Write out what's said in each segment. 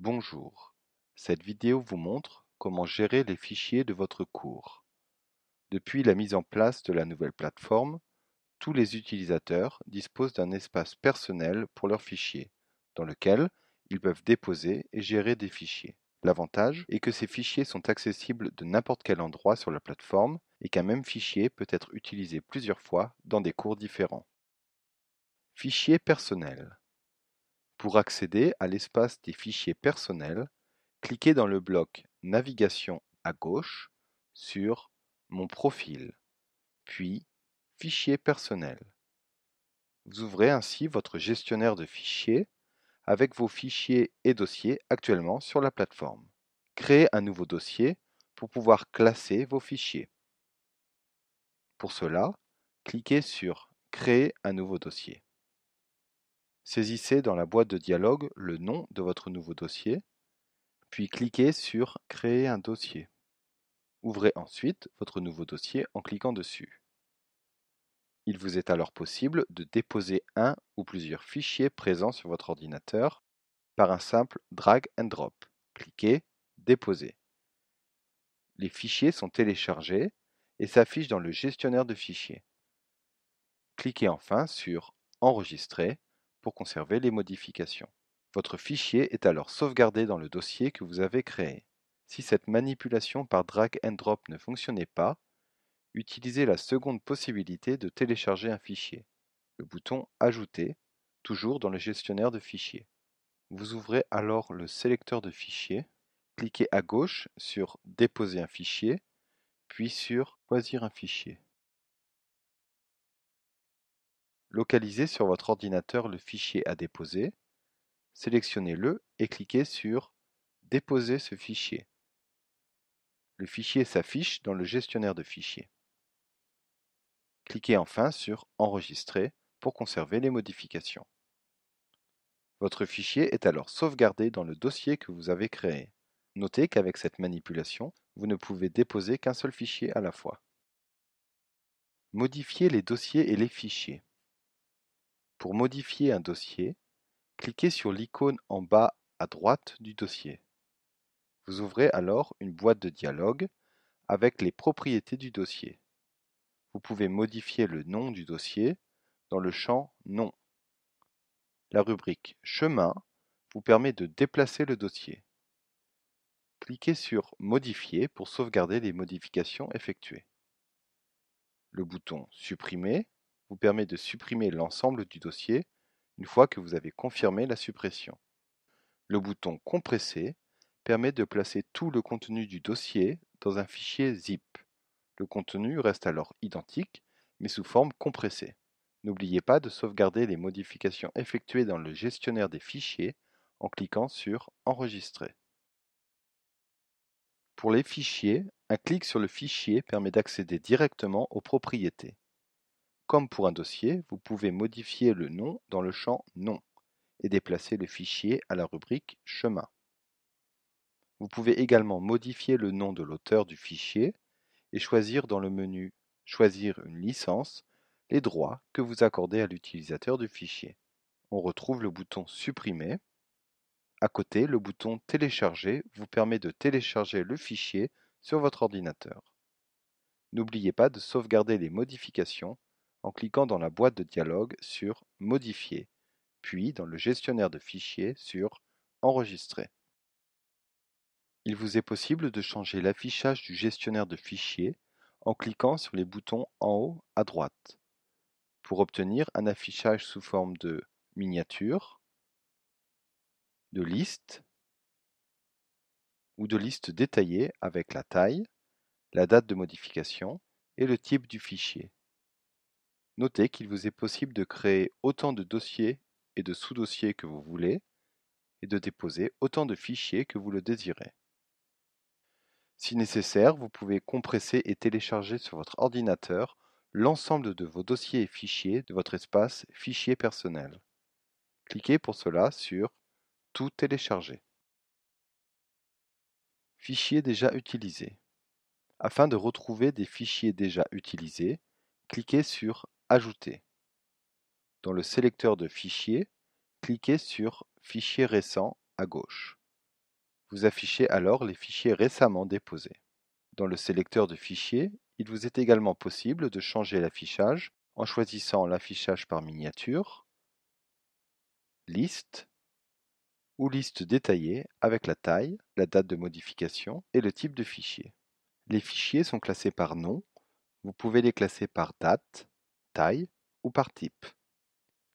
Bonjour, cette vidéo vous montre comment gérer les fichiers de votre cours. Depuis la mise en place de la nouvelle plateforme, tous les utilisateurs disposent d'un espace personnel pour leurs fichiers, dans lequel ils peuvent déposer et gérer des fichiers. L'avantage est que ces fichiers sont accessibles de n'importe quel endroit sur la plateforme et qu'un même fichier peut être utilisé plusieurs fois dans des cours différents. Fichiers personnels pour accéder à l'espace des fichiers personnels, cliquez dans le bloc Navigation à gauche sur Mon profil, puis Fichiers personnels. Vous ouvrez ainsi votre gestionnaire de fichiers avec vos fichiers et dossiers actuellement sur la plateforme. Créez un nouveau dossier pour pouvoir classer vos fichiers. Pour cela, cliquez sur Créer un nouveau dossier. Saisissez dans la boîte de dialogue le nom de votre nouveau dossier, puis cliquez sur Créer un dossier. Ouvrez ensuite votre nouveau dossier en cliquant dessus. Il vous est alors possible de déposer un ou plusieurs fichiers présents sur votre ordinateur par un simple drag and drop. Cliquez Déposer. Les fichiers sont téléchargés et s'affichent dans le gestionnaire de fichiers. Cliquez enfin sur Enregistrer conserver les modifications. Votre fichier est alors sauvegardé dans le dossier que vous avez créé. Si cette manipulation par drag and drop ne fonctionnait pas, utilisez la seconde possibilité de télécharger un fichier, le bouton Ajouter, toujours dans le gestionnaire de fichiers. Vous ouvrez alors le sélecteur de fichiers, cliquez à gauche sur Déposer un fichier, puis sur Choisir un fichier. Localisez sur votre ordinateur le fichier à déposer, sélectionnez-le et cliquez sur Déposer ce fichier. Le fichier s'affiche dans le gestionnaire de fichiers. Cliquez enfin sur Enregistrer pour conserver les modifications. Votre fichier est alors sauvegardé dans le dossier que vous avez créé. Notez qu'avec cette manipulation, vous ne pouvez déposer qu'un seul fichier à la fois. Modifier les dossiers et les fichiers. Pour modifier un dossier, cliquez sur l'icône en bas à droite du dossier. Vous ouvrez alors une boîte de dialogue avec les propriétés du dossier. Vous pouvez modifier le nom du dossier dans le champ Nom. La rubrique Chemin vous permet de déplacer le dossier. Cliquez sur Modifier pour sauvegarder les modifications effectuées. Le bouton Supprimer vous permet de supprimer l'ensemble du dossier une fois que vous avez confirmé la suppression. Le bouton Compresser permet de placer tout le contenu du dossier dans un fichier zip. Le contenu reste alors identique, mais sous forme compressée. N'oubliez pas de sauvegarder les modifications effectuées dans le gestionnaire des fichiers en cliquant sur Enregistrer. Pour les fichiers, un clic sur le fichier permet d'accéder directement aux propriétés. Comme pour un dossier, vous pouvez modifier le nom dans le champ Nom et déplacer le fichier à la rubrique Chemin. Vous pouvez également modifier le nom de l'auteur du fichier et choisir dans le menu Choisir une licence les droits que vous accordez à l'utilisateur du fichier. On retrouve le bouton Supprimer. À côté, le bouton Télécharger vous permet de télécharger le fichier sur votre ordinateur. N'oubliez pas de sauvegarder les modifications en cliquant dans la boîte de dialogue sur Modifier, puis dans le gestionnaire de fichiers sur Enregistrer. Il vous est possible de changer l'affichage du gestionnaire de fichiers en cliquant sur les boutons en haut à droite pour obtenir un affichage sous forme de miniature, de liste ou de liste détaillée avec la taille, la date de modification et le type du fichier. Notez qu'il vous est possible de créer autant de dossiers et de sous-dossiers que vous voulez et de déposer autant de fichiers que vous le désirez. Si nécessaire, vous pouvez compresser et télécharger sur votre ordinateur l'ensemble de vos dossiers et fichiers de votre espace Fichier personnel. Cliquez pour cela sur Tout télécharger. Fichiers déjà utilisés. Afin de retrouver des fichiers déjà utilisés, cliquez sur Ajouter. Dans le sélecteur de fichiers, cliquez sur Fichiers récents » à gauche. Vous affichez alors les fichiers récemment déposés. Dans le sélecteur de fichiers, il vous est également possible de changer l'affichage en choisissant l'affichage par miniature, liste ou liste détaillée avec la taille, la date de modification et le type de fichier. Les fichiers sont classés par nom, vous pouvez les classer par date, ou par type.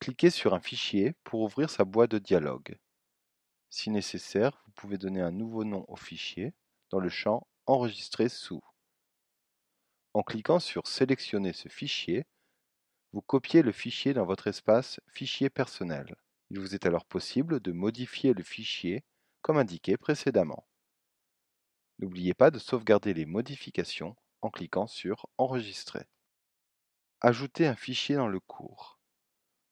Cliquez sur un fichier pour ouvrir sa boîte de dialogue. Si nécessaire, vous pouvez donner un nouveau nom au fichier dans le champ Enregistrer sous. En cliquant sur Sélectionner ce fichier, vous copiez le fichier dans votre espace Fichier personnel. Il vous est alors possible de modifier le fichier comme indiqué précédemment. N'oubliez pas de sauvegarder les modifications en cliquant sur Enregistrer. Ajouter un fichier dans le cours.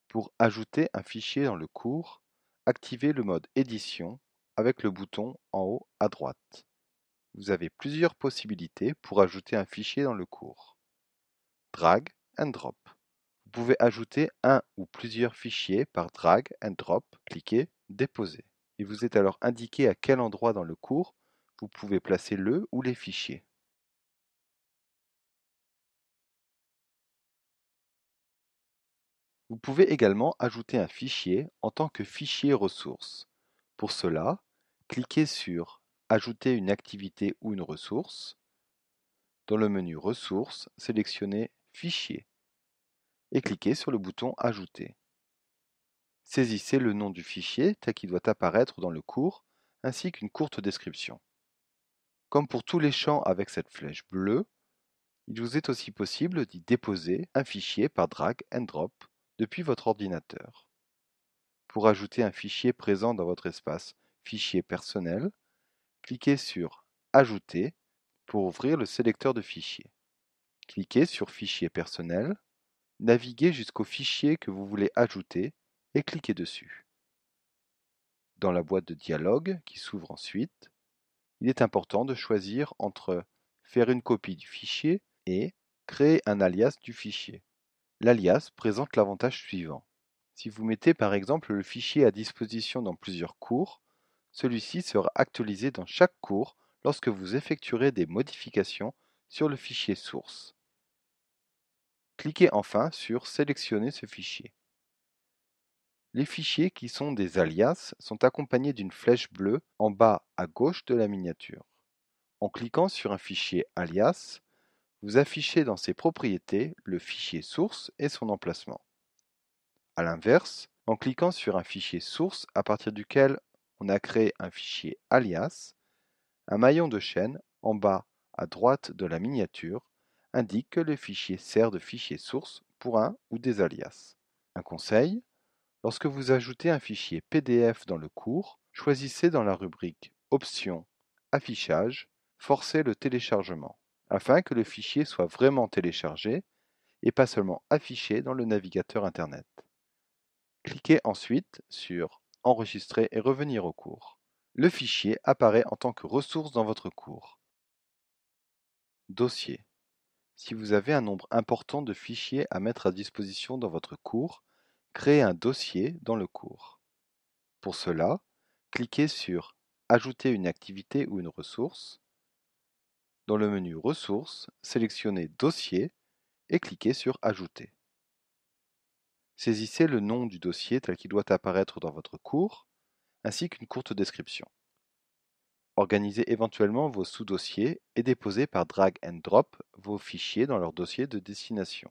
Pour ajouter un fichier dans le cours, activez le mode édition avec le bouton en haut à droite. Vous avez plusieurs possibilités pour ajouter un fichier dans le cours. Drag and drop. Vous pouvez ajouter un ou plusieurs fichiers par drag and drop, cliquez déposer. Il vous est alors indiqué à quel endroit dans le cours vous pouvez placer le ou les fichiers. Vous pouvez également ajouter un fichier en tant que fichier ressource. Pour cela, cliquez sur Ajouter une activité ou une ressource. Dans le menu Ressources, sélectionnez Fichier et cliquez sur le bouton Ajouter. Saisissez le nom du fichier tel qu'il doit apparaître dans le cours ainsi qu'une courte description. Comme pour tous les champs avec cette flèche bleue, il vous est aussi possible d'y déposer un fichier par drag and drop depuis votre ordinateur. Pour ajouter un fichier présent dans votre espace Fichier personnel, cliquez sur Ajouter pour ouvrir le sélecteur de fichiers. Cliquez sur Fichier personnel, naviguez jusqu'au fichier que vous voulez ajouter et cliquez dessus. Dans la boîte de dialogue qui s'ouvre ensuite, il est important de choisir entre faire une copie du fichier et créer un alias du fichier. L'alias présente l'avantage suivant. Si vous mettez par exemple le fichier à disposition dans plusieurs cours, celui-ci sera actualisé dans chaque cours lorsque vous effectuerez des modifications sur le fichier source. Cliquez enfin sur Sélectionner ce fichier. Les fichiers qui sont des alias sont accompagnés d'une flèche bleue en bas à gauche de la miniature. En cliquant sur un fichier alias, vous affichez dans ses propriétés le fichier source et son emplacement. A l'inverse, en cliquant sur un fichier source à partir duquel on a créé un fichier alias, un maillon de chaîne en bas à droite de la miniature indique que le fichier sert de fichier source pour un ou des alias. Un conseil, lorsque vous ajoutez un fichier PDF dans le cours, choisissez dans la rubrique Options Affichage, forcez le téléchargement afin que le fichier soit vraiment téléchargé et pas seulement affiché dans le navigateur Internet. Cliquez ensuite sur Enregistrer et revenir au cours. Le fichier apparaît en tant que ressource dans votre cours. Dossier. Si vous avez un nombre important de fichiers à mettre à disposition dans votre cours, créez un dossier dans le cours. Pour cela, cliquez sur Ajouter une activité ou une ressource dans le menu Ressources, sélectionnez Dossier et cliquez sur Ajouter. Saisissez le nom du dossier tel qu'il doit apparaître dans votre cours, ainsi qu'une courte description. Organisez éventuellement vos sous-dossiers et déposez par drag and drop vos fichiers dans leur dossier de destination.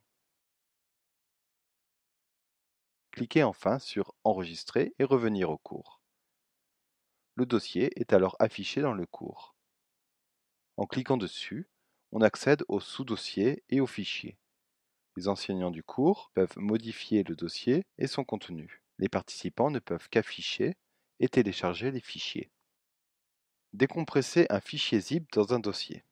Cliquez enfin sur Enregistrer et revenir au cours. Le dossier est alors affiché dans le cours. En cliquant dessus, on accède au sous-dossier et au fichier. Les enseignants du cours peuvent modifier le dossier et son contenu. Les participants ne peuvent qu'afficher et télécharger les fichiers. Décompresser un fichier zip dans un dossier.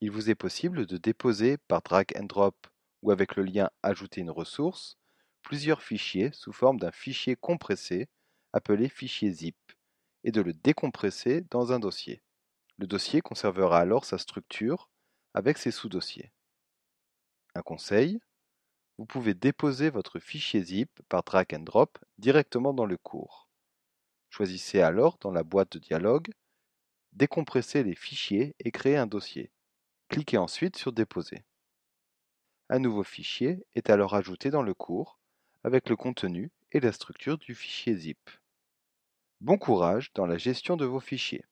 Il vous est possible de déposer par drag and drop ou avec le lien Ajouter une ressource plusieurs fichiers sous forme d'un fichier compressé appelé fichier zip et de le décompresser dans un dossier. Le dossier conservera alors sa structure avec ses sous-dossiers. Un conseil, vous pouvez déposer votre fichier zip par drag and drop directement dans le cours. Choisissez alors dans la boîte de dialogue Décompresser les fichiers et créer un dossier. Cliquez ensuite sur Déposer. Un nouveau fichier est alors ajouté dans le cours avec le contenu et la structure du fichier zip. Bon courage dans la gestion de vos fichiers.